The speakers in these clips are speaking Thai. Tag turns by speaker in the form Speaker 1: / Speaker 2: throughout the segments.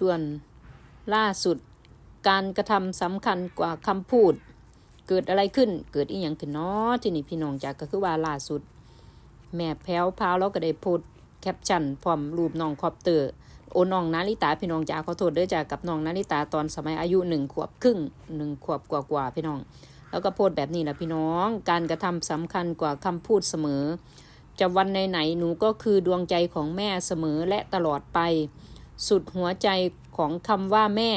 Speaker 1: ด่วนล่าสุด การกระทำสำคัญกว่าคำพูด เกิดอะไรขึ้นเกิดอีหยังขึ้นเนาะที่นี่พี่น้องจากก็คือว่าล่าสุด แม่แพ้วพาวแล้วก็ได้พูดแคปชั่นพร้อมรูปน้องคอปเตอร์โอน้องนาลิตาพี่น้องจ๋าขอโทษด้วยจ้ากับน้องนาลิตาตอนสมัยอายุหนึ่งขวบครึ่งหนึ่งขวบกว่ากว่าพี่น้อง แล้วก็โพสแบบนี้แหละพี่น้อง การกระทำสำคัญกว่าคำพูดเสมอจะวันไหนไหนหนูก็คือดวงใจของแม่เสมอและตลอดไปสุดหัวใจของคำว่าแม่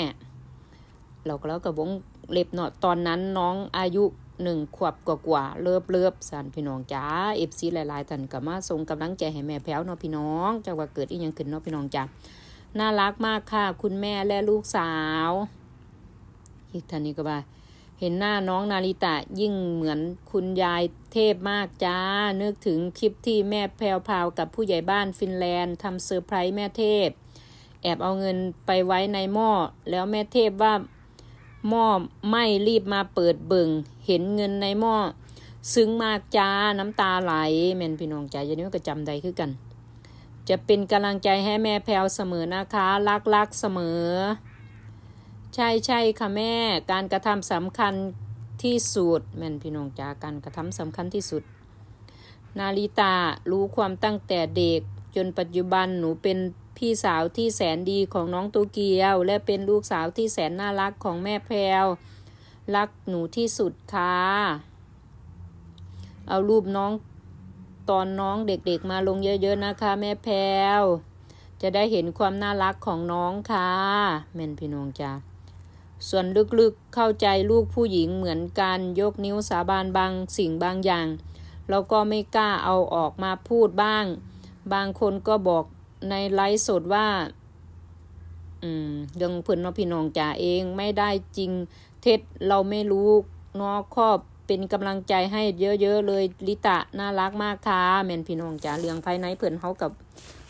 Speaker 1: เราก็แล้วกับวงเล็บเนาะตอนนั้นน้องอายุหนึ่งขวบกว่าๆเลิบเลิบสันพี่น้องจ้าเอฟซีหลายๆท่านก็มาส่งกำลังใจให้แม่แพ้วเนาะพี่น้องจังว่าเกิดอีกยังขึ้นเนาะพี่น้องจ้าน่ารักมากค่ะคุณแม่และลูกสาวอีกท่านนี้ก็ว่า เห็นหน้าน้องนาริตะยิ่งเหมือนคุณยายเทพมากจ้านึกถึงคลิปที่แม่แพรวพาวกับผู้ใหญ่บ้านฟินแลนด์ทำเซอร์ไพรส์แม่เทพแอบเอาเงินไปไว้ในหม้อแล้วแม่เทพว่าหม้อไม่รีบมาเปิดเบิ่ง เห็นเงินในหม้อซึ้งมากจ้าน้ำตาไหลแม่นพี่น้องใจยันนี้ก็จำได้คือกัน จะเป็นกำลังใจให้แม่แพลวเสมอนะคะรักรักเสมอ ใช่ใช่ค่ะแม่การกระทำสำคัญที่สุดแม่นพี่น้องจ้าการกระทำสำคัญที่สุด นาลิตารู้ความตั้งแต่เด็กจนปัจจุบันหนูเป็นพี่สาวที่แสนดีของน้องตูเกียว และเป็นลูกสาวที่แสนน่ารักของแม่แพรวรักหนูที่สุดค่ะเอารูปน้องตอนน้องเด็กๆมาลงเยอะๆนะคะ แม่แพรวจะได้เห็นความน่ารักของน้องค่ะแม่นพี่น้องจ้าส่วนลึกๆเข้าใจลูกผู้หญิงเหมือนกันยกนิ้วสาบานบางสิ่งบางอย่างแล้วก็ไม่กล้าเอาออกมาพูดบ้าง บางคนก็บอกในไลฟ์สดว่า อืมเรื่องเพื่อนนอพี่น้องจ่าเอง ไม่ได้จริง เท็จเราไม่รู้นอครอบเป็นกำลังใจให้เยอะๆเลยลิตะน่ารักมากค่ะแมนพี่น้องจ๋าเรื่องภายในเพื่อนเขากับ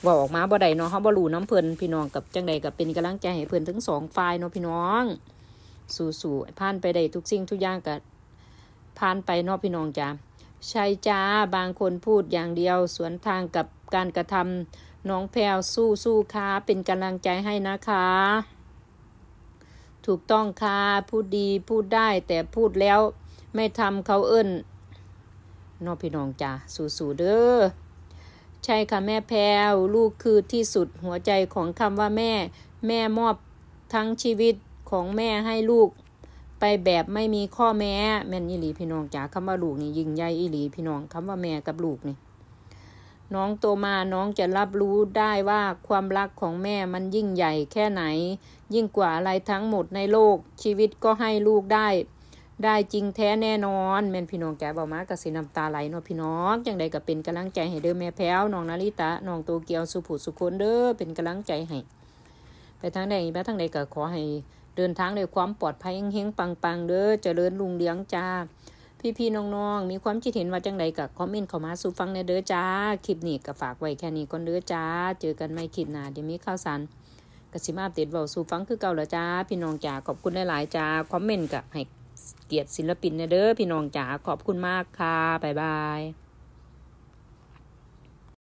Speaker 1: บอกออกมาบ่ได้นอเขาบ่รู้น้ำเพื่อนพี่น้องกับจังใดกับเป็นกำลังใจให้เพื่อนทั้งสองฝ่ายนอพี่น้อง สู่ๆผ่านไปได้ทุกสิ่งทุกอย่างกับผ่านไปนอพี่น้องจ๋าใช่จ้าบางคนพูดอย่างเดียวสวนทางกับการกระทำน้องแพลวสู้สู้ค่ะเป็นกำลังใจให้นะคะ ถูกต้องค่ะพูดดีพูดได้แต่พูดแล้วไม่ทำเขาเอิ้นนอพี่น้องจ้าสู้ๆเด้อใช่ค่ะแม่แพลวลูกคือที่สุดหัวใจของคำว่าแม่แม่มอบทั้งชีวิตของแม่ให้ลูก ไปแบบไม่มีข้อแม้แม่นอ่หลีพี่น้องจ๋าคำว่าลูกนี่ยิ่งใหญ่อีหลีพี่น้องคำว่าแม่กับลูกนี่น้องโตมา น้องจะรับรู้ได้ว่าความรักของแม่มันยิ่งใหญ่แค่ไหน ยิ่งกว่าอะไรทั้งหมดในโลก ชีวิตก็ให้ลูกได้ ได้จริงแท้แน่นอนแม่นพี่น้องแกบอกมากระสีน้ำตาไหลเนาะพี่น้องอย่างใดก็เป็นกำลังใจให้เด้อแม่แพ้ว น้องนาริตะน้องโตเกียวสุผุสุคนเด้อ เป็นกำลังใจให้ ไปทางใดไปทางใดก็ขอให้เดินทางด้วยความปลอดภัยเฮงๆปังๆเด้อ เจริญรุ่งเรืองจ้าพี่ๆน้อง ๆ มีความคิดเห็นว่าจังไดกับคอมเมนต์เข้ามาสู่ฟังในเด้อจ้า คลิปนี้ก็ฝากไว้แค่นี้ก่อนเด้อจ้า เจอกันใหม่คลิปหน้าเดี๋ยวมีข่าวสารกสิมาติดเบาสู่ฟังคือเก่าแล้วจ้า พี่น้องจ๋าขอบคุณหลายๆจ้า คอมเมนต์กับให้เกียรติศิลปินเด้อพี่น้องจ๋าขอบคุณมากค่ะบ๊ายบาย